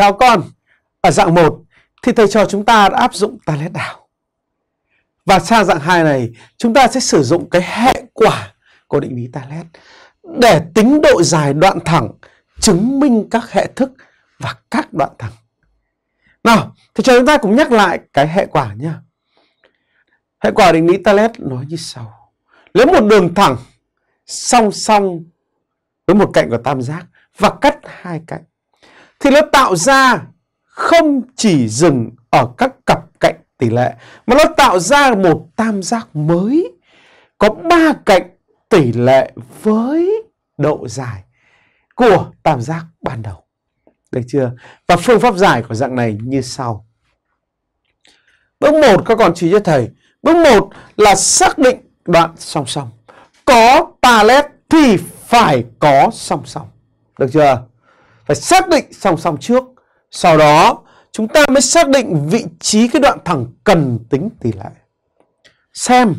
Chào con, ở dạng 1 thì thầy cho chúng ta đã áp dụng ta đảo. Và sang dạng 2 này, chúng ta sẽ sử dụng cái hệ quả của định lý ta để tính độ dài đoạn thẳng, chứng minh các hệ thức và các đoạn thẳng. Nào, thầy cho chúng ta cũng nhắc lại cái hệ quả nhé. Hệ quả định lý Talet nói như sau. Lấy một đường thẳng song song với một cạnh của tam giác và cắt hai cạnh thì nó tạo ra không chỉ dừng ở các cặp cạnh tỷ lệ mà nó tạo ra một tam giác mới có ba cạnh tỷ lệ với độ dài của tam giác ban đầu. Được chưa? Và phương pháp giải của dạng này như sau. Bước một các con chỉ ý cho thầy. Bước một là xác định đoạn song song. Có palet thì phải có song song. Được chưa? phải xác định song song trước sau đó chúng ta mới xác định vị trí cái đoạn thẳng cần tính tỷ lệ xem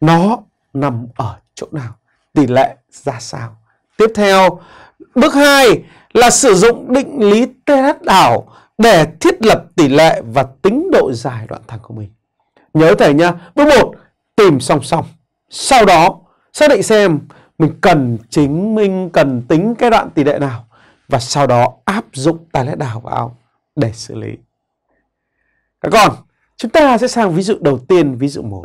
nó nằm ở chỗ nào tỷ lệ ra sao tiếp theo bước 2 là sử dụng định lý TH đảo để thiết lập tỷ lệ và tính độ dài đoạn thẳng của mình nhớ thầy nhá bước 1 tìm song song sau đó xác định xem mình cần chứng minh cần tính cái đoạn tỷ lệ nào và sau đó áp dụng tài lẽ đảo vào để xử lý. Các con, chúng ta sẽ sang ví dụ đầu tiên, ví dụ 1.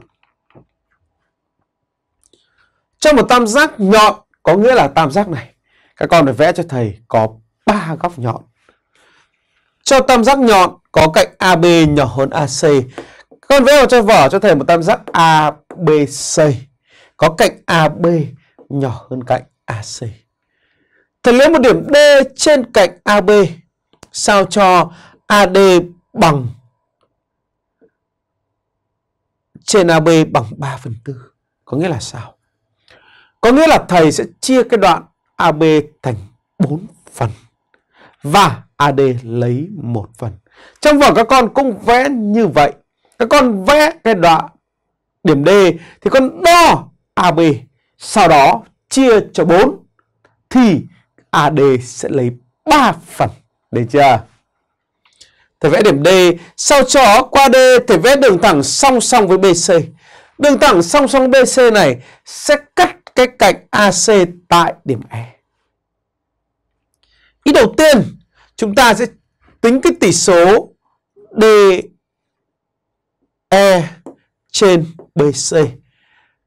Trong một tam giác nhọn có nghĩa là tam giác này, các con phải vẽ cho thầy có 3 góc nhọn. Cho tam giác nhọn có cạnh AB nhỏ hơn AC. Các con vẽ vào cho vở cho thầy một tam giác ABC có cạnh AB nhỏ hơn cạnh AC. Thì lấy một điểm D trên cạnh AB sao cho AD bằng trên AB bằng 3 phần 4. Có nghĩa là sao? Có nghĩa là thầy sẽ chia cái đoạn AB thành 4 phần và AD lấy một phần. Trong vở các con cũng vẽ như vậy. Các con vẽ cái đoạn điểm D thì con đo AB sau đó chia cho 4 thì AD sẽ lấy 3 phần. Được chưa? Thầy vẽ điểm D. Sau chó qua D, thầy vẽ đường thẳng song song với BC. Đường thẳng song song BC này sẽ cắt cái cạnh AC tại điểm E. Ý đầu tiên, chúng ta sẽ tính cái tỷ số DE trên BC.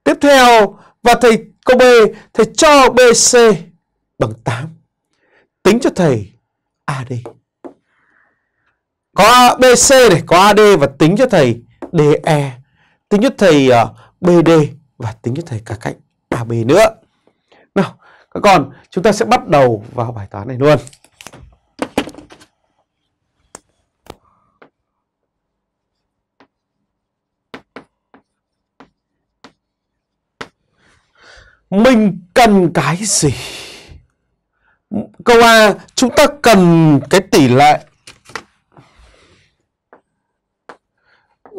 Tiếp theo, và thầy câu B, thầy cho BC bằng 8 Tính cho thầy AD Có BC này, có AD và tính cho thầy DE Tính cho thầy ờ, BD và tính cho thầy cả cạnh AB nữa Nào, các con chúng ta sẽ bắt đầu vào bài toán này luôn Mình cần cái gì? câu A chúng ta cần cái tỷ lệ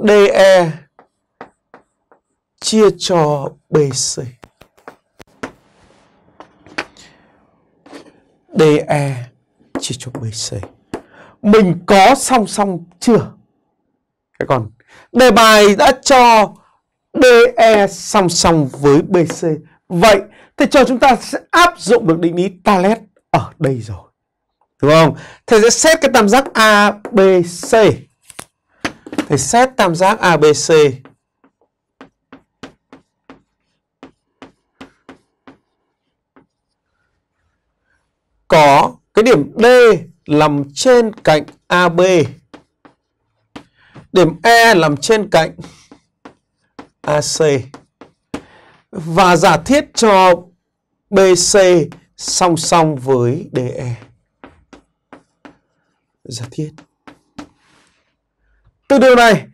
DE chia cho BC. DE chia cho BC. Mình có song song chưa? Cái còn đề bài đã cho DE song song với BC. Vậy thì cho chúng ta sẽ áp dụng được định lý Talet đây rồi đúng không thầy sẽ xét cái tam giác abc thầy xét tam giác abc có cái điểm D nằm trên cạnh AB. Điểm E nằm trên cạnh AC. Và giả thiết cho BC song song với DE giả thiết. Từ điều này,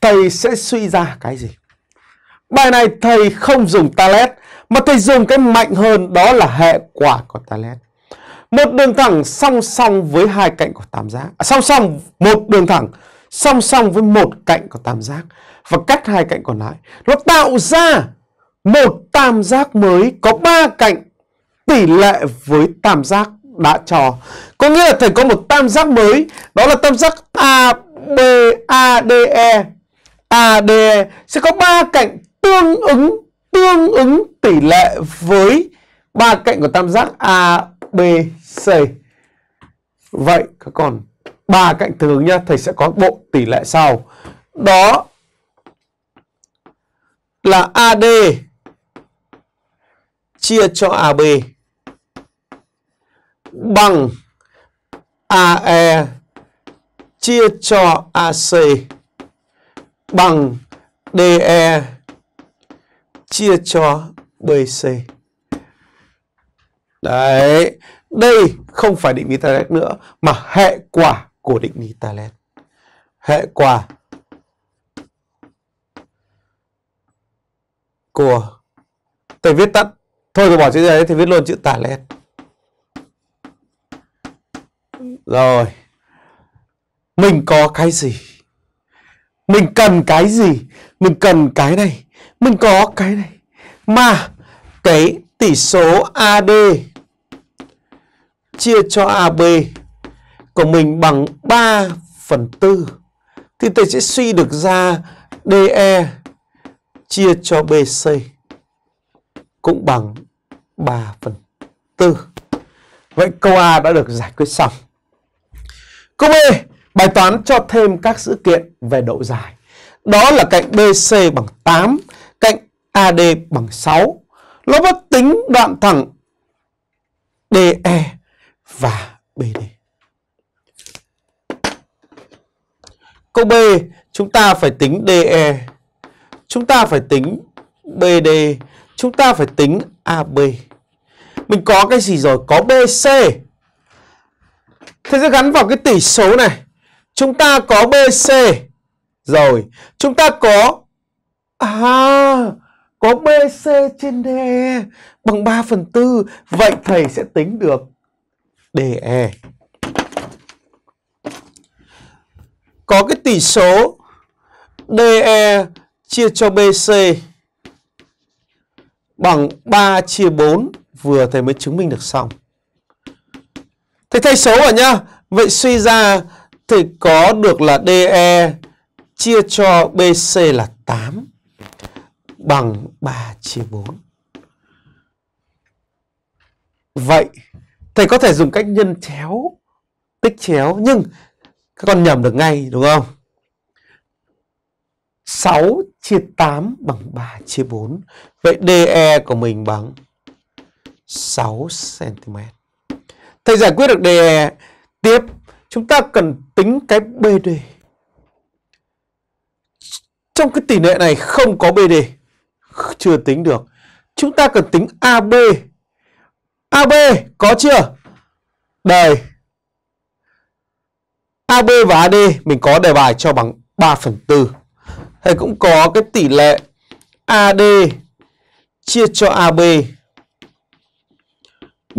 thầy sẽ suy ra cái gì? Bài này thầy không dùng Talet, mà thầy dùng cái mạnh hơn đó là hệ quả của Talet. Một đường thẳng song song với hai cạnh của tam giác. À, song song một đường thẳng song song với một cạnh của tam giác và cắt hai cạnh còn lại. Nó tạo ra một tam giác mới có ba cạnh tỷ lệ với tam giác đã trò. Có nghĩa là thầy có một tam giác mới, đó là tam giác ABADE. ADE sẽ có ba cạnh tương ứng tương ứng tỷ lệ với ba cạnh của tam giác ABC. Vậy các con ba cạnh tương ứng nhá, thầy sẽ có bộ tỷ lệ sau. Đó là AD chia cho AB bằng AE chia cho AC bằng DE chia cho BC. Đấy, đây không phải định lý Talet nữa mà hệ quả của định lý Talet. Hệ quả của tôi viết tắt thôi tôi bỏ chữ đấy thì viết luôn chữ Talet rồi mình có cái gì mình cần cái gì mình cần cái này mình có cái này mà cái tỷ số AD chia cho AB của mình bằng 3 phần 4 thì tôi sẽ suy được ra DE chia cho BC cũng bằng 3 phần 4. Vậy câu A đã được giải quyết xong. Câu B, bài toán cho thêm các dữ kiện về độ dài. Đó là cạnh BC bằng 8, cạnh AD bằng 6. Nó bắt tính đoạn thẳng DE và BD. Câu B, chúng ta phải tính DE, chúng ta phải tính BD, chúng ta phải tính AB. Mình có cái gì rồi? Có BC. Thế sẽ gắn vào cái tỷ số này. Chúng ta có BC. Rồi, chúng ta có... À, có BC trên DE bằng 3 phần 4. Vậy thầy sẽ tính được DE. Có cái tỷ số DE chia cho BC bằng 3 chia 4 vừa thầy mới chứng minh được xong. Thế thay số rồi nhá. Vậy suy ra thì có được là DE chia cho BC là 8 bằng 3 chia 4. Vậy thầy có thể dùng cách nhân chéo, tích chéo nhưng các con nhầm được ngay đúng không? 6 chia 8 bằng 3 chia 4. Vậy DE của mình bằng 6 cm. Thầy giải quyết được đề tiếp. Chúng ta cần tính cái BD. Trong cái tỷ lệ này không có BD. Chưa tính được. Chúng ta cần tính AB. AB có chưa? Đây. AB và AD mình có đề bài cho bằng 3 phần tư Thầy cũng có cái tỷ lệ AD chia cho AB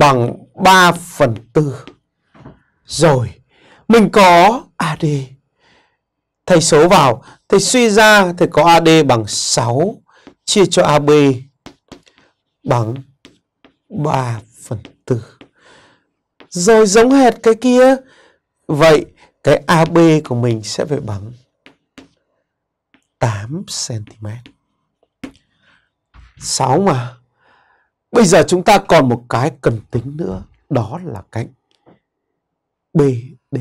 bằng 3 phần tư. Rồi, mình có AD. Thầy số vào, thầy suy ra thầy có AD bằng 6 chia cho AB bằng 3 phần tư. Rồi giống hệt cái kia. Vậy cái AB của mình sẽ phải bằng 8 cm. 6 mà Bây giờ chúng ta còn một cái cần tính nữa, đó là cạnh BD.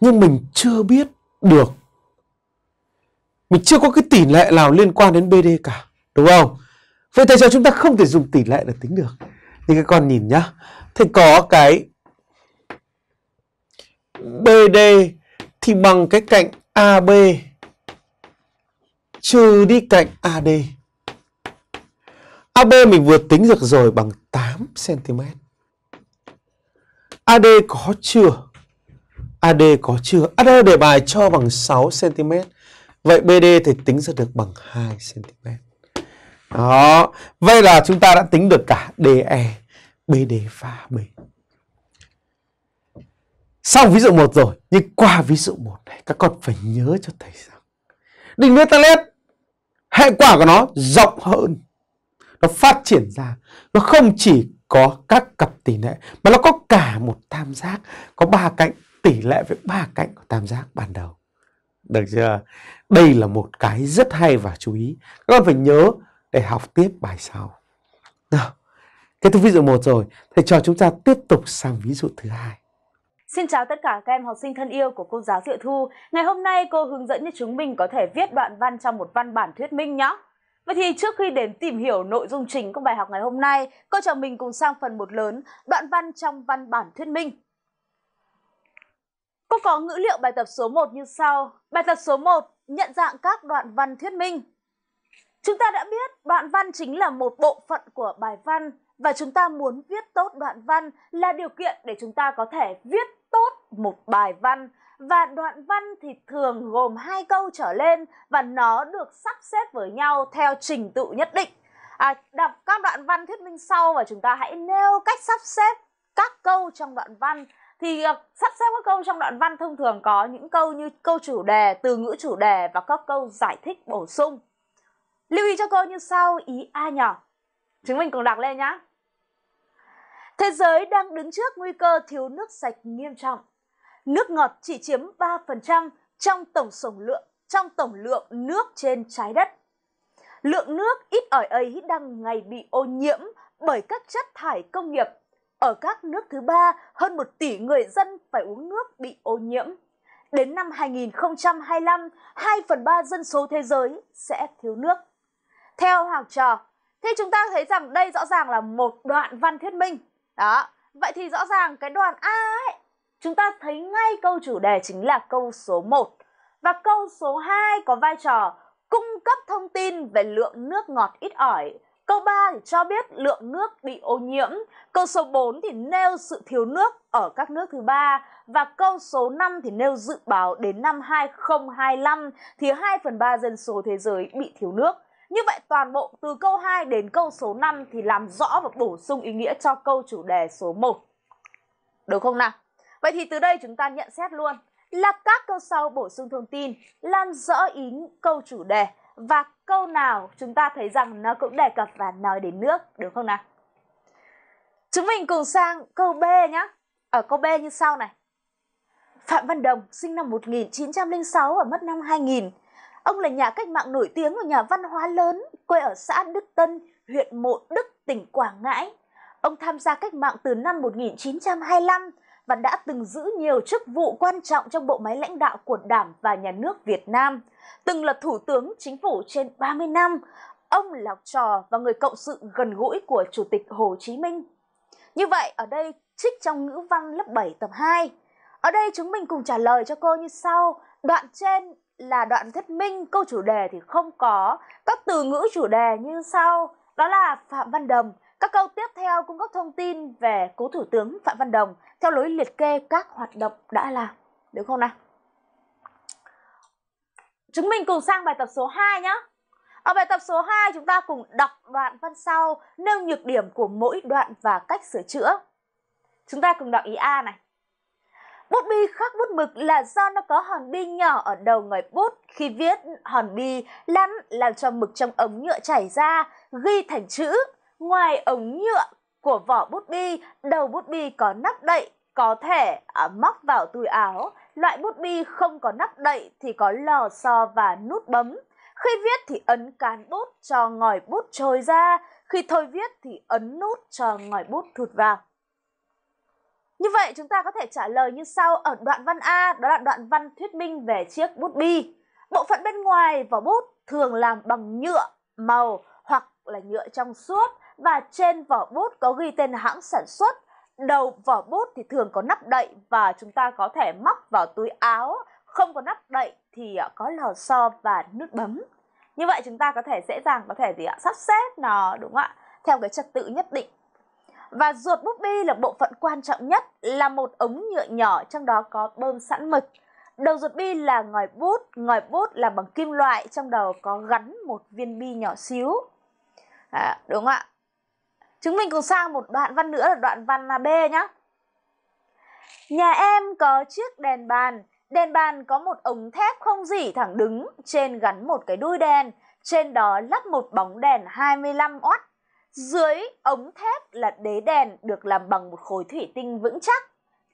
Nhưng mình chưa biết được mình chưa có cái tỷ lệ nào liên quan đến BD cả, đúng không? Vậy tại sao chúng ta không thể dùng tỷ lệ để tính được? Thì các con nhìn nhá. thì có cái BD thì bằng cái cạnh AB trừ đi cạnh AD. AB mình vừa tính được rồi bằng 8 cm. AD có chưa? AD có chưa? AD đề bài cho bằng 6 cm. Vậy BD thì tính ra được bằng 2 cm. Đó. Vậy là chúng ta đã tính được cả DE, BD và B. Xong ví dụ 1 rồi, nhưng qua ví dụ 1 này các con phải nhớ cho thầy rằng định nghĩa Thales hệ quả của nó rộng hơn nó phát triển ra nó không chỉ có các cặp tỷ lệ mà nó có cả một tam giác có ba cạnh tỷ lệ với ba cạnh của tam giác ban đầu được chưa đây là một cái rất hay và chú ý các con phải nhớ để học tiếp bài sau nào kết thúc ví dụ một rồi thầy cho chúng ta tiếp tục sang ví dụ thứ hai Xin chào tất cả các em học sinh thân yêu của cô giáo Diệu Thu. Ngày hôm nay cô hướng dẫn cho chúng mình có thể viết đoạn văn trong một văn bản thuyết minh nhé. Vậy thì trước khi đến tìm hiểu nội dung chính của bài học ngày hôm nay, cô chào mình cùng sang phần một lớn, đoạn văn trong văn bản thuyết minh. Cô có ngữ liệu bài tập số 1 như sau. Bài tập số 1, nhận dạng các đoạn văn thuyết minh. Chúng ta đã biết đoạn văn chính là một bộ phận của bài văn và chúng ta muốn viết tốt đoạn văn là điều kiện để chúng ta có thể viết tốt một bài văn và đoạn văn thì thường gồm hai câu trở lên và nó được sắp xếp với nhau theo trình tự nhất định. À, đọc các đoạn văn thuyết minh sau và chúng ta hãy nêu cách sắp xếp các câu trong đoạn văn thì ờ, sắp xếp các câu trong đoạn văn thông thường có những câu như câu chủ đề, từ ngữ chủ đề và các câu giải thích bổ sung. Lưu ý cho cô như sau ý A nhỏ. Chúng mình cùng đọc lên nhá. Thế giới đang đứng trước nguy cơ thiếu nước sạch nghiêm trọng nước ngọt chỉ chiếm 3% trong tổng tổng lượng trong tổng lượng nước trên trái đất. Lượng nước ít ỏi ấy đang ngày bị ô nhiễm bởi các chất thải công nghiệp. Ở các nước thứ ba, hơn một tỷ người dân phải uống nước bị ô nhiễm. Đến năm 2025, 2 phần 3 dân số thế giới sẽ thiếu nước. Theo học Trò, thế chúng ta thấy rằng đây rõ ràng là một đoạn văn thuyết minh. Đó, vậy thì rõ ràng cái đoạn A ấy chúng ta thấy ngay câu chủ đề chính là câu số 1. Và câu số 2 có vai trò cung cấp thông tin về lượng nước ngọt ít ỏi. Câu 3 thì cho biết lượng nước bị ô nhiễm. Câu số 4 thì nêu sự thiếu nước ở các nước thứ ba và câu số 5 thì nêu dự báo đến năm 2025 thì 2 phần 3 dân số thế giới bị thiếu nước. Như vậy toàn bộ từ câu 2 đến câu số 5 thì làm rõ và bổ sung ý nghĩa cho câu chủ đề số 1. Được không nào? Vậy thì từ đây chúng ta nhận xét luôn là các câu sau bổ sung thông tin, làm rõ ý câu chủ đề và câu nào chúng ta thấy rằng nó cũng đề cập và nói đến nước, đúng không nào? Chúng mình cùng sang câu B nhé. Ở câu B như sau này. Phạm Văn Đồng sinh năm 1906 và mất năm 2000. Ông là nhà cách mạng nổi tiếng và nhà văn hóa lớn, quê ở xã Đức Tân, huyện Mộ Đức, tỉnh Quảng Ngãi. Ông tham gia cách mạng từ năm 1925 và đã từng giữ nhiều chức vụ quan trọng trong bộ máy lãnh đạo của Đảng và Nhà nước Việt Nam. Từng là Thủ tướng Chính phủ trên 30 năm, ông là trò và người cộng sự gần gũi của Chủ tịch Hồ Chí Minh. Như vậy, ở đây trích trong ngữ văn lớp 7 tập 2. Ở đây chúng mình cùng trả lời cho cô như sau. Đoạn trên là đoạn thuyết minh, câu chủ đề thì không có. Các từ ngữ chủ đề như sau, đó là Phạm Văn Đồng các câu tiếp theo cung cấp thông tin về cố Thủ tướng Phạm Văn Đồng theo lối liệt kê các hoạt động đã làm. được không nào? Chúng mình cùng sang bài tập số 2 nhé. Ở bài tập số 2 chúng ta cùng đọc đoạn văn sau, nêu nhược điểm của mỗi đoạn và cách sửa chữa. Chúng ta cùng đọc ý A này. Bút bi khác bút mực là do nó có hòn bi nhỏ ở đầu người bút. Khi viết, hòn bi lăn làm cho mực trong ống nhựa chảy ra, ghi thành chữ ngoài ống nhựa của vỏ bút bi, đầu bút bi có nắp đậy có thể à, móc vào túi áo. Loại bút bi không có nắp đậy thì có lò xo và nút bấm. Khi viết thì ấn cán bút cho ngòi bút trôi ra, khi thôi viết thì ấn nút cho ngòi bút thụt vào. Như vậy chúng ta có thể trả lời như sau ở đoạn văn A, đó là đoạn văn thuyết minh về chiếc bút bi. Bộ phận bên ngoài vỏ bút thường làm bằng nhựa, màu hoặc là nhựa trong suốt và trên vỏ bút có ghi tên hãng sản xuất. Đầu vỏ bút thì thường có nắp đậy và chúng ta có thể móc vào túi áo, không có nắp đậy thì à, có lò xo và nút bấm. Như vậy chúng ta có thể dễ dàng có thể gì ạ? Sắp xếp nó đúng không ạ? Theo cái trật tự nhất định. Và ruột bút bi là bộ phận quan trọng nhất, là một ống nhựa nhỏ trong đó có bơm sẵn mực. Đầu ruột bi là ngòi bút, ngòi bút là bằng kim loại, trong đầu có gắn một viên bi nhỏ xíu. À, đúng không ạ? Chúng mình cùng sang một đoạn văn nữa là đoạn văn là B nhá Nhà em có chiếc đèn bàn. Đèn bàn có một ống thép không dỉ thẳng đứng, trên gắn một cái đuôi đèn, trên đó lắp một bóng đèn 25W. Dưới ống thép là đế đèn được làm bằng một khối thủy tinh vững chắc.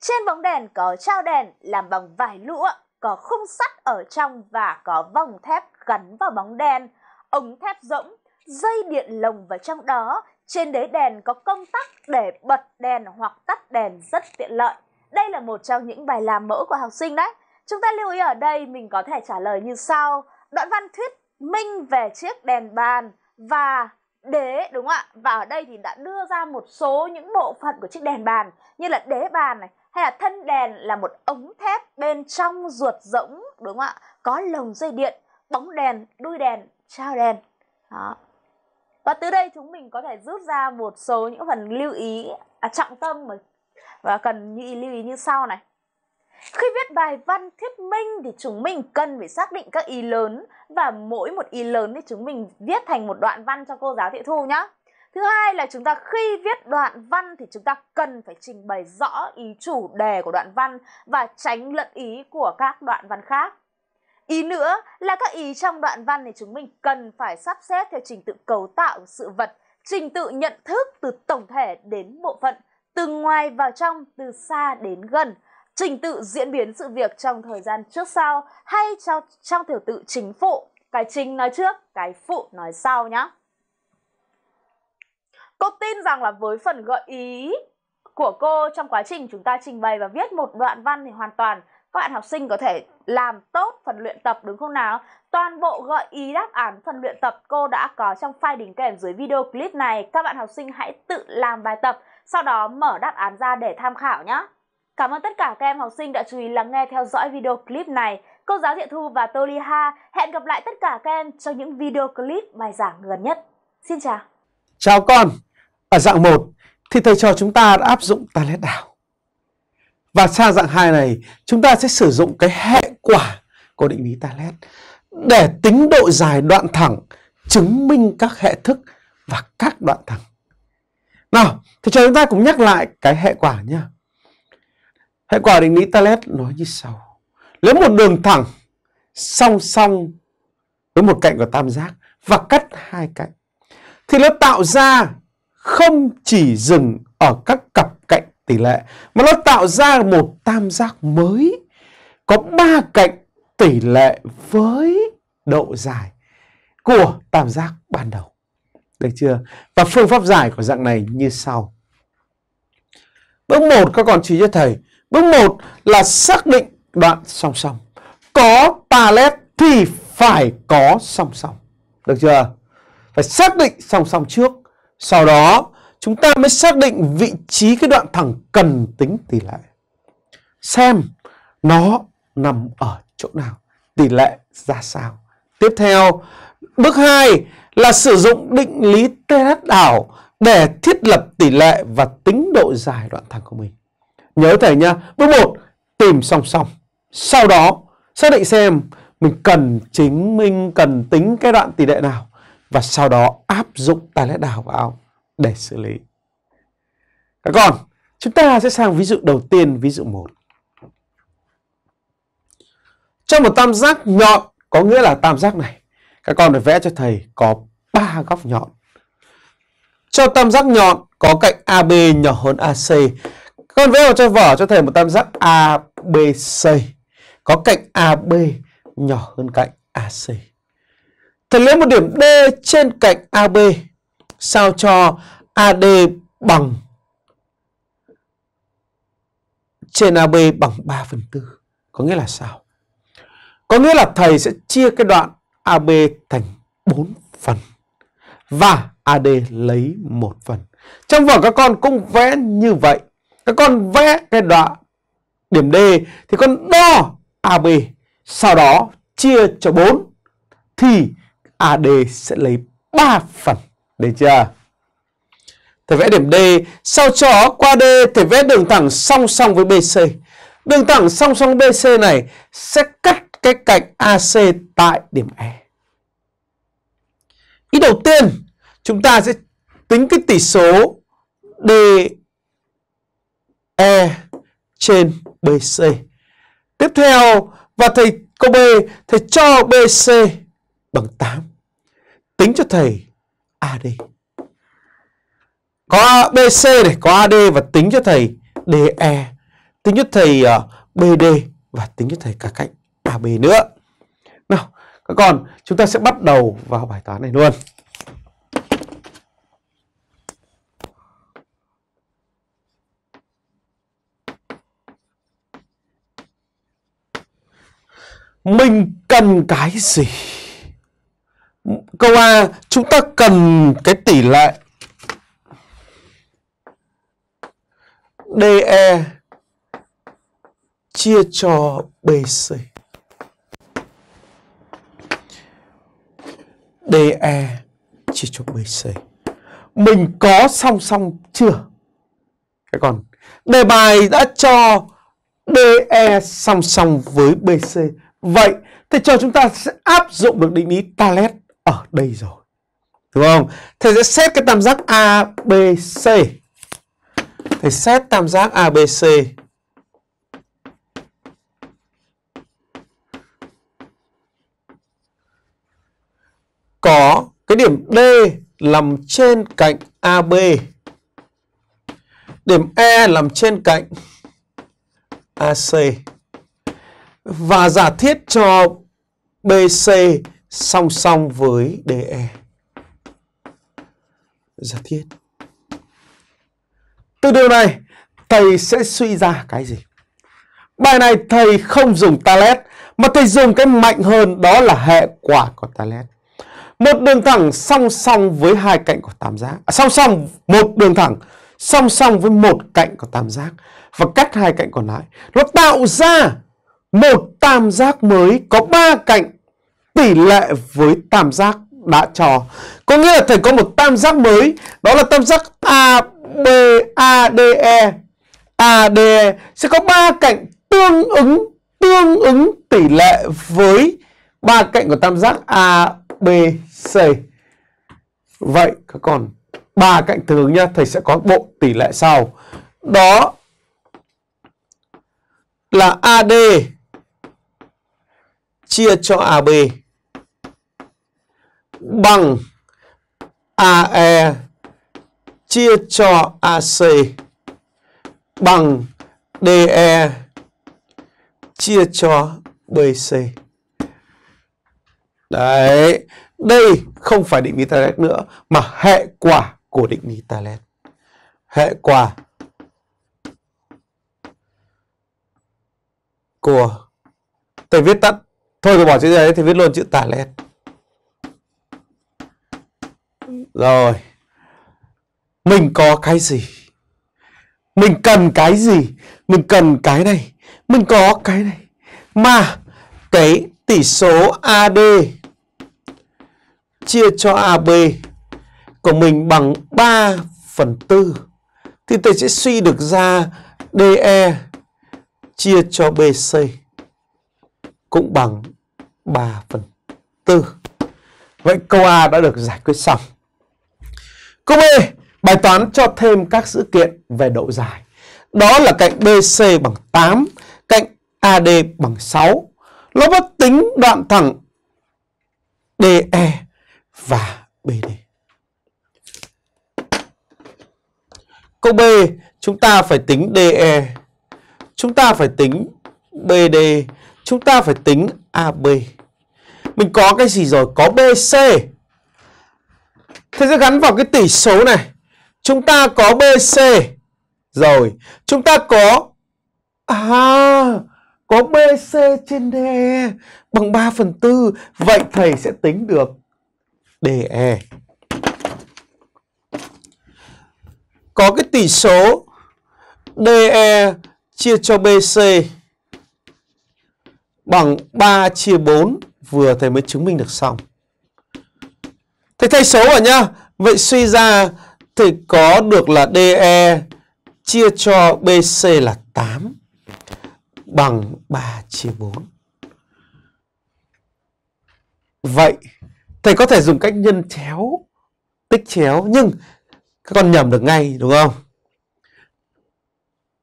Trên bóng đèn có trao đèn làm bằng vải lụa, có khung sắt ở trong và có vòng thép gắn vào bóng đèn. Ống thép rỗng, dây điện lồng vào trong đó, trên đế đèn có công tắc để bật đèn hoặc tắt đèn rất tiện lợi. Đây là một trong những bài làm mẫu của học sinh đấy. Chúng ta lưu ý ở đây mình có thể trả lời như sau. Đoạn văn thuyết minh về chiếc đèn bàn và đế đúng không ạ? Và ở đây thì đã đưa ra một số những bộ phận của chiếc đèn bàn như là đế bàn này hay là thân đèn là một ống thép bên trong ruột rỗng đúng không ạ? Có lồng dây điện, bóng đèn, đuôi đèn, trao đèn. Đó. Và từ đây chúng mình có thể rút ra một số những phần lưu ý à, trọng tâm mà và cần như lưu ý như sau này. Khi viết bài văn thuyết minh thì chúng mình cần phải xác định các ý lớn và mỗi một ý lớn thì chúng mình viết thành một đoạn văn cho cô giáo Thị Thu nhé. Thứ hai là chúng ta khi viết đoạn văn thì chúng ta cần phải trình bày rõ ý chủ đề của đoạn văn và tránh lẫn ý của các đoạn văn khác. Ý nữa là các ý trong đoạn văn này chúng mình cần phải sắp xếp theo trình tự cấu tạo sự vật, trình tự nhận thức từ tổng thể đến bộ phận, từ ngoài vào trong, từ xa đến gần, trình tự diễn biến sự việc trong thời gian trước sau hay trong, trong tiểu tự chính phụ, cái chính nói trước, cái phụ nói sau nhé. Cô tin rằng là với phần gợi ý của cô trong quá trình chúng ta trình bày và viết một đoạn văn thì hoàn toàn các bạn học sinh có thể làm tốt phần luyện tập đúng không nào? Toàn bộ gợi ý đáp án phần luyện tập cô đã có trong file đính kèm dưới video clip này. Các bạn học sinh hãy tự làm bài tập, sau đó mở đáp án ra để tham khảo nhé. Cảm ơn tất cả các em học sinh đã chú ý lắng nghe theo dõi video clip này. Cô giáo Thiện Thu và Tô Ly Ha hẹn gặp lại tất cả các em trong những video clip bài giảng gần nhất. Xin chào! Chào con! Ở dạng 1 thì thầy trò chúng ta đã áp dụng toilet đảo. Và sang dạng 2 này, chúng ta sẽ sử dụng cái hệ quả của định lý Talet để tính độ dài đoạn thẳng, chứng minh các hệ thức và các đoạn thẳng. Nào, thì cho chúng ta cũng nhắc lại cái hệ quả nhé. Hệ quả định lý Talet nói như sau. Lấy một đường thẳng song song với một cạnh của tam giác và cắt hai cạnh thì nó tạo ra không chỉ dừng ở các cặp tỷ lệ mà nó tạo ra một tam giác mới có ba cạnh tỷ lệ với độ dài của tam giác ban đầu. Được chưa? Và phương pháp giải của dạng này như sau. Bước một các con chú ý cho thầy. Bước một là xác định đoạn song song. Có palet thì phải có song song. Được chưa? Phải xác định song song trước. Sau đó chúng ta mới xác định vị trí cái đoạn thẳng cần tính tỷ lệ xem nó nằm ở chỗ nào tỷ lệ ra sao tiếp theo bước 2 là sử dụng định lý TH đảo để thiết lập tỷ lệ và tính độ dài đoạn thẳng của mình nhớ thầy nhá bước 1 tìm song song sau đó xác định xem mình cần chứng minh cần tính cái đoạn tỷ lệ nào và sau đó áp dụng tài lệ đảo vào để xử lý. Các con, chúng ta sẽ sang ví dụ đầu tiên, ví dụ 1. Trong một tam giác nhọn, có nghĩa là tam giác này, các con phải vẽ cho thầy có 3 góc nhọn. Cho tam giác nhọn có cạnh AB nhỏ hơn AC. Các con vẽ vào cho vở cho thầy một tam giác ABC có cạnh AB nhỏ hơn cạnh AC. Thầy lấy một điểm D trên cạnh AB sao cho AD bằng trên AB bằng 3 phần 4. Có nghĩa là sao? Có nghĩa là thầy sẽ chia cái đoạn AB thành 4 phần và AD lấy một phần. Trong vở các con cũng vẽ như vậy. Các con vẽ cái đoạn điểm D thì con đo AB, sau đó chia cho 4 thì AD sẽ lấy 3 phần. Được chưa? Thầy vẽ điểm D. Sau cho qua D, thầy vẽ đường thẳng song song với BC. Đường thẳng song song BC này sẽ cắt cái cạnh AC tại điểm E. Ý đầu tiên, chúng ta sẽ tính cái tỷ số D E trên BC. Tiếp theo và thầy câu B thầy cho BC bằng 8. Tính cho thầy AD có BC này có AD và tính cho thầy DE tính cho thầy ờ, BD và tính cho thầy cả cạnh AB nữa nào các con chúng ta sẽ bắt đầu vào bài toán này luôn mình cần cái gì câu A chúng ta cần cái tỷ lệ DE chia cho BC. DE chia cho BC. Mình có song song chưa? Cái còn đề bài đã cho DE song song với BC. Vậy thì cho chúng ta sẽ áp dụng được định lý Talet ở đây rồi đúng không thầy sẽ xét cái tam giác ABC thầy xét tam giác ABC có cái điểm D nằm trên cạnh AB điểm E nằm trên cạnh AC và giả thiết cho BC song song với DE. Giả thiết. Từ điều này, thầy sẽ suy ra cái gì? Bài này thầy không dùng Talet, mà thầy dùng cái mạnh hơn đó là hệ quả của Talet. Một đường thẳng song song với hai cạnh của tam giác. À, song song một đường thẳng song song với một cạnh của tam giác và cắt hai cạnh còn lại. Nó tạo ra một tam giác mới có ba cạnh tỷ lệ với tam giác đã trò. Có nghĩa là thầy có một tam giác mới, đó là tam giác ABADE. ADE sẽ có ba cạnh tương ứng tương ứng tỷ lệ với ba cạnh của tam giác ABC. Vậy các con ba cạnh tương ứng nhá, thầy sẽ có bộ tỷ lệ sau. Đó là AD chia cho AB bằng AE chia cho AC bằng DE chia cho BC. Đấy, đây không phải định lý Talet nữa mà hệ quả của định lý Talet. Hệ quả của tôi viết tắt thôi tôi bỏ chữ này thì viết luôn chữ Talet rồi mình có cái gì mình cần cái gì mình cần cái này mình có cái này mà cái tỷ số AD chia cho AB của mình bằng 3 phần tư thì thầy sẽ suy được ra DE chia cho BC cũng bằng 3 phần tư Vậy câu A đã được giải quyết xong. Câu B, bài toán cho thêm các sự kiện về độ dài. Đó là cạnh BC bằng 8, cạnh AD bằng 6. Nó bắt tính đoạn thẳng DE và BD. Câu B, chúng ta phải tính DE, chúng ta phải tính BD, chúng ta phải tính AB. Mình có cái gì rồi? Có BC Thế sẽ gắn vào cái tỷ số này. Chúng ta có BC. Rồi, chúng ta có à có BC trên DE bằng 3 phần 4. Vậy thầy sẽ tính được DE. Có cái tỷ số DE chia cho BC bằng 3 chia 4 vừa thầy mới chứng minh được xong thế thay số rồi nhá. Vậy suy ra thì có được là DE chia cho BC là 8 bằng 3 chia 4. Vậy thầy có thể dùng cách nhân chéo, tích chéo nhưng các con nhầm được ngay đúng không?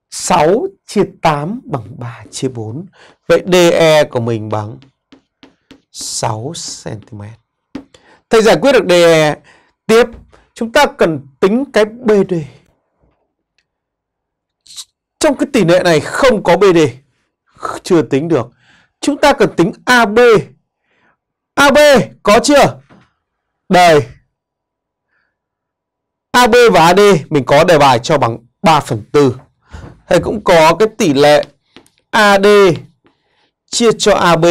6 chia 8 bằng 3 chia 4. Vậy DE của mình bằng 6 cm. Thầy giải quyết được đề tiếp, chúng ta cần tính cái BD. Trong cái tỷ lệ này không có BD, chưa tính được. Chúng ta cần tính AB. AB có chưa? Đây. AB và AD mình có đề bài cho bằng 3 phần tư Thầy cũng có cái tỷ lệ AD chia cho AB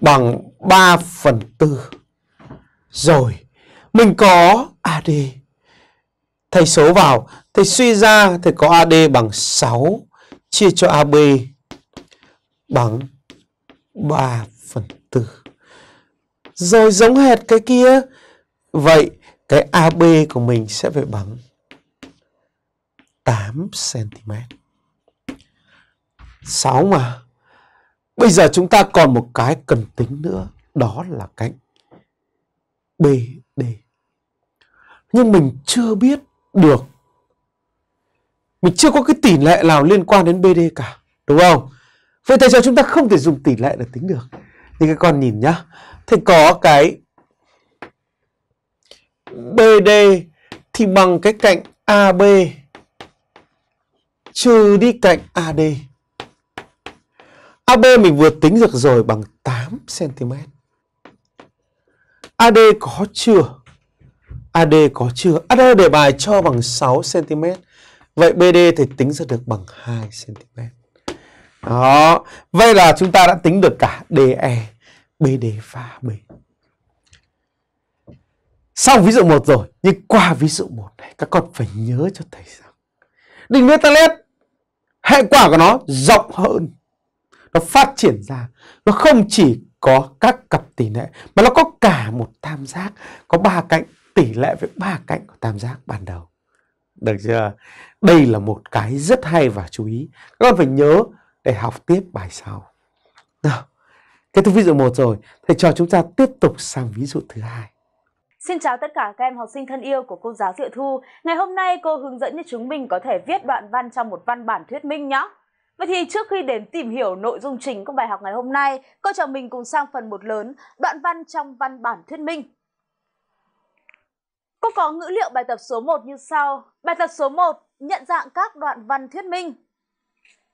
bằng 3 phần tư Rồi Mình có AD Thầy số vào Thầy suy ra thầy có AD bằng 6 Chia cho AB Bằng 3 phần tư Rồi giống hệt cái kia Vậy cái AB của mình sẽ phải bằng 8cm 6 mà Bây giờ chúng ta còn một cái cần tính nữa, đó là cánh BD. Nhưng mình chưa biết được mình chưa có cái tỷ lệ nào liên quan đến BD cả, đúng không? Vậy tại sao chúng ta không thể dùng tỷ lệ để tính được? Thì các con nhìn nhá. thì có cái BD thì bằng cái cạnh AB trừ đi cạnh AD. AB mình vừa tính được rồi bằng 8 cm. AD có chưa? AD có chưa? AD đề bài cho bằng 6 cm. Vậy BD thì tính ra được bằng 2 cm. Đó, vậy là chúng ta đã tính được cả DE, BD và B. Xong ví dụ 1 rồi, nhưng qua ví dụ 1 này các con phải nhớ cho thầy rằng định nghĩa Talet hệ quả của nó rộng hơn nó phát triển ra nó không chỉ có các cặp tỷ lệ mà nó có cả một tam giác có ba cạnh tỷ lệ với ba cạnh của tam giác ban đầu được chưa đây là một cái rất hay và chú ý các con phải nhớ để học tiếp bài sau nào kết thúc ví dụ một rồi thầy cho chúng ta tiếp tục sang ví dụ thứ hai Xin chào tất cả các em học sinh thân yêu của cô giáo Diệu Thu. Ngày hôm nay cô hướng dẫn cho chúng mình có thể viết đoạn văn trong một văn bản thuyết minh nhé. Vậy thì trước khi đến tìm hiểu nội dung chính của bài học ngày hôm nay, cô chào mình cùng sang phần một lớn, đoạn văn trong văn bản thuyết minh. Cô có ngữ liệu bài tập số 1 như sau. Bài tập số 1, nhận dạng các đoạn văn thuyết minh.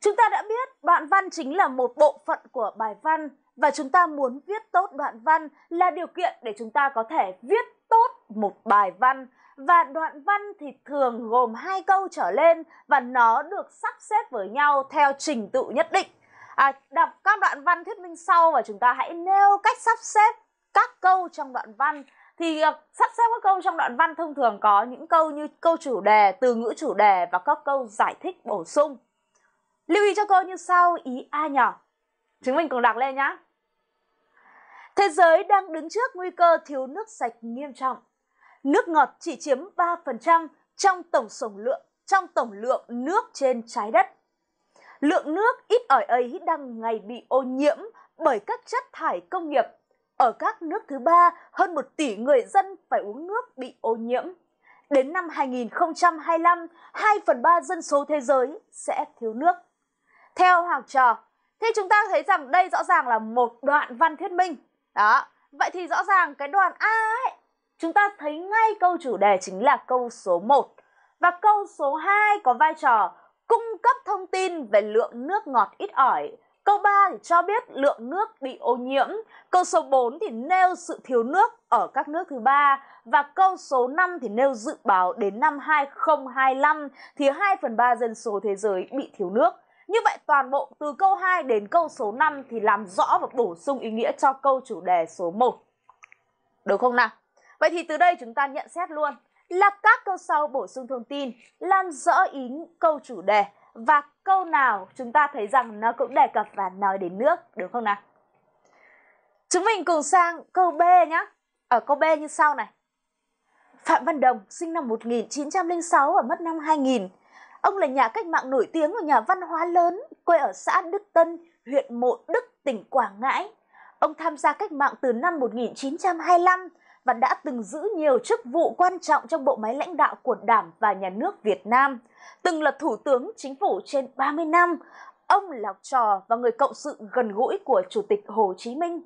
Chúng ta đã biết đoạn văn chính là một bộ phận của bài văn và chúng ta muốn viết tốt đoạn văn là điều kiện để chúng ta có thể viết tốt một bài văn và đoạn văn thì thường gồm hai câu trở lên và nó được sắp xếp với nhau theo trình tự nhất định. À, đọc các đoạn văn thuyết minh sau và chúng ta hãy nêu cách sắp xếp các câu trong đoạn văn thì uh, sắp xếp các câu trong đoạn văn thông thường có những câu như câu chủ đề, từ ngữ chủ đề và các câu giải thích bổ sung. Lưu ý cho cô như sau, ý A nhỏ. Chúng mình cùng đọc lên nhá. Thế giới đang đứng trước nguy cơ thiếu nước sạch nghiêm trọng nước ngọt chỉ chiếm 3% trong tổng tổng lượng trong tổng lượng nước trên trái đất. Lượng nước ít ỏi ấy đang ngày bị ô nhiễm bởi các chất thải công nghiệp. Ở các nước thứ ba, hơn một tỷ người dân phải uống nước bị ô nhiễm. Đến năm 2025, 2 phần 3 dân số thế giới sẽ thiếu nước. Theo Hoàng Trò, thế chúng ta thấy rằng đây rõ ràng là một đoạn văn thuyết minh. Đó, vậy thì rõ ràng cái đoạn A ấy Chúng ta thấy ngay câu chủ đề chính là câu số 1 và câu số 2 có vai trò cung cấp thông tin về lượng nước ngọt ít ỏi. Câu 3 thì cho biết lượng nước bị ô nhiễm, câu số 4 thì nêu sự thiếu nước ở các nước thứ ba và câu số 5 thì nêu dự báo đến năm 2025 thì 2 phần 3 dân số thế giới bị thiếu nước. Như vậy toàn bộ từ câu 2 đến câu số 5 thì làm rõ và bổ sung ý nghĩa cho câu chủ đề số 1. Được không nào? Vậy thì từ đây chúng ta nhận xét luôn là các câu sau bổ sung thông tin, làm rõ ý câu chủ đề và câu nào chúng ta thấy rằng nó cũng đề cập và nói đến nước, đúng không nào? Chúng mình cùng sang câu B nhé. Ở câu B như sau này. Phạm Văn Đồng sinh năm 1906 và mất năm 2000. Ông là nhà cách mạng nổi tiếng và nhà văn hóa lớn, quê ở xã Đức Tân, huyện Mộ Đức, tỉnh Quảng Ngãi. Ông tham gia cách mạng từ năm 1925 và đã từng giữ nhiều chức vụ quan trọng trong bộ máy lãnh đạo của Đảng và Nhà nước Việt Nam. Từng là Thủ tướng Chính phủ trên 30 năm, ông là trò và người cộng sự gần gũi của Chủ tịch Hồ Chí Minh.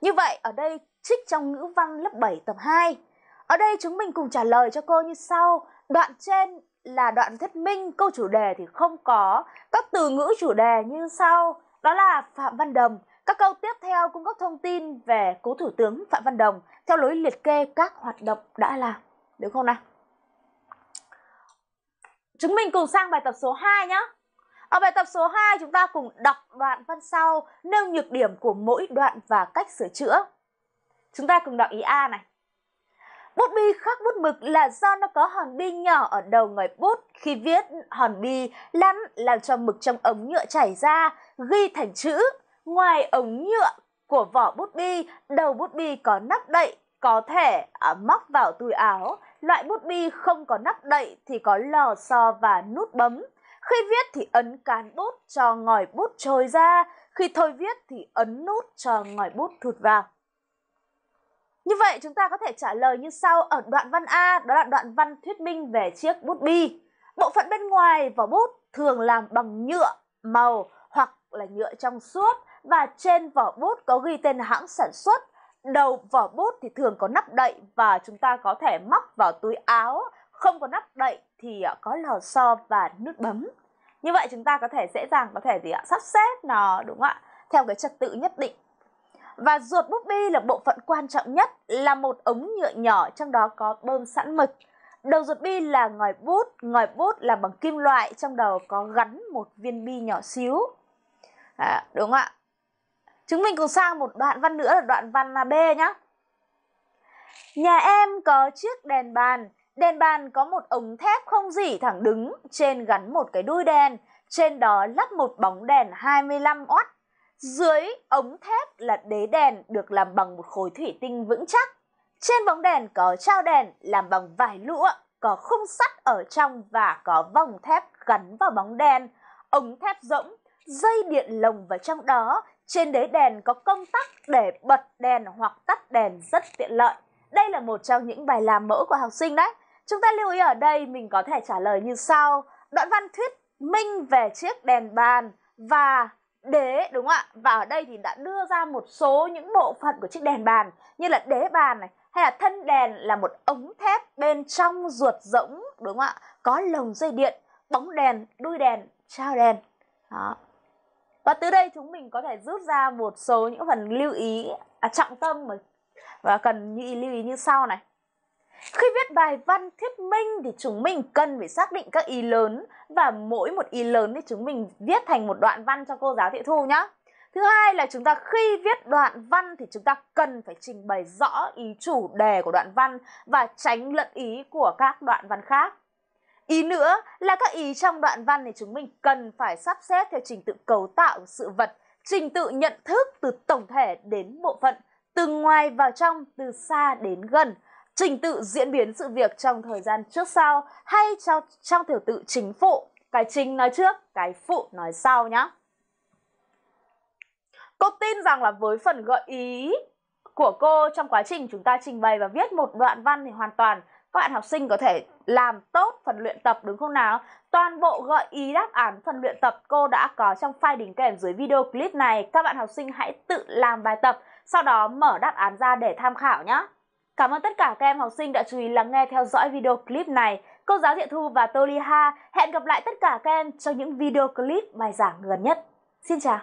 Như vậy, ở đây trích trong ngữ văn lớp 7 tập 2. Ở đây chúng mình cùng trả lời cho cô như sau. Đoạn trên là đoạn thuyết minh, câu chủ đề thì không có. Các từ ngữ chủ đề như sau, đó là Phạm Văn Đồng – các câu tiếp theo cung cấp thông tin về cố thủ tướng Phạm Văn Đồng theo lối liệt kê các hoạt động đã làm, đúng không nào? Chúng mình cùng sang bài tập số 2 nhé. Ở bài tập số 2 chúng ta cùng đọc đoạn văn sau, nêu nhược điểm của mỗi đoạn và cách sửa chữa. Chúng ta cùng đọc ý A này. Bút bi khác bút mực là do nó có hòn bi nhỏ ở đầu người bút. Khi viết, hòn bi lăn làm cho mực trong ống nhựa chảy ra, ghi thành chữ ngoài ống nhựa của vỏ bút bi, đầu bút bi có nắp đậy có thể à, móc vào túi áo. Loại bút bi không có nắp đậy thì có lò xo và nút bấm. Khi viết thì ấn cán bút cho ngòi bút trôi ra, khi thôi viết thì ấn nút cho ngòi bút thụt vào. Như vậy chúng ta có thể trả lời như sau ở đoạn văn A, đó là đoạn văn thuyết minh về chiếc bút bi. Bộ phận bên ngoài vỏ bút thường làm bằng nhựa, màu hoặc là nhựa trong suốt và trên vỏ bút có ghi tên hãng sản xuất. Đầu vỏ bút thì thường có nắp đậy và chúng ta có thể móc vào túi áo, không có nắp đậy thì à, có lò xo và nút bấm. Như vậy chúng ta có thể dễ dàng có thể gì ạ? Sắp xếp nó đúng không ạ? Theo cái trật tự nhất định. Và ruột bút bi là bộ phận quan trọng nhất, là một ống nhựa nhỏ trong đó có bơm sẵn mực. Đầu ruột bi là ngòi bút, ngòi bút là bằng kim loại, trong đầu có gắn một viên bi nhỏ xíu. À, đúng không ạ? Chúng mình cùng sang một đoạn văn nữa là đoạn văn là B nhá Nhà em có chiếc đèn bàn, đèn bàn có một ống thép không dỉ thẳng đứng, trên gắn một cái đuôi đèn, trên đó lắp một bóng đèn 25W. Dưới ống thép là đế đèn được làm bằng một khối thủy tinh vững chắc. Trên bóng đèn có trao đèn làm bằng vải lụa, có khung sắt ở trong và có vòng thép gắn vào bóng đèn. Ống thép rỗng, dây điện lồng vào trong đó, trên đế đèn có công tắc để bật đèn hoặc tắt đèn rất tiện lợi. Đây là một trong những bài làm mẫu của học sinh đấy. Chúng ta lưu ý ở đây mình có thể trả lời như sau. Đoạn văn thuyết minh về chiếc đèn bàn và đế đúng không ạ? Và ở đây thì đã đưa ra một số những bộ phận của chiếc đèn bàn như là đế bàn này hay là thân đèn là một ống thép bên trong ruột rỗng đúng không ạ? Có lồng dây điện, bóng đèn, đuôi đèn, trao đèn. Đó và từ đây chúng mình có thể rút ra một số những phần lưu ý à, trọng tâm mà và cần như lưu ý như sau này khi viết bài văn thuyết minh thì chúng mình cần phải xác định các ý lớn và mỗi một ý lớn thì chúng mình viết thành một đoạn văn cho cô giáo Thị Thu nhé. Thứ hai là chúng ta khi viết đoạn văn thì chúng ta cần phải trình bày rõ ý chủ đề của đoạn văn và tránh lẫn ý của các đoạn văn khác. Ý nữa là các ý trong đoạn văn này chúng mình cần phải sắp xếp theo trình tự cấu tạo sự vật, trình tự nhận thức từ tổng thể đến bộ phận, từ ngoài vào trong, từ xa đến gần, trình tự diễn biến sự việc trong thời gian trước sau hay trong, trong tiểu tự chính phụ, cái chính nói trước, cái phụ nói sau nhé. Cô tin rằng là với phần gợi ý của cô trong quá trình chúng ta trình bày và viết một đoạn văn thì hoàn toàn các bạn học sinh có thể làm tốt phần luyện tập đúng không nào? Toàn bộ gợi ý đáp án phần luyện tập cô đã có trong file đính kèm dưới video clip này. Các bạn học sinh hãy tự làm bài tập, sau đó mở đáp án ra để tham khảo nhé. Cảm ơn tất cả các em học sinh đã chú ý lắng nghe theo dõi video clip này. Cô giáo Diệu Thu và Tô hẹn gặp lại tất cả các em trong những video clip bài giảng gần nhất. Xin chào!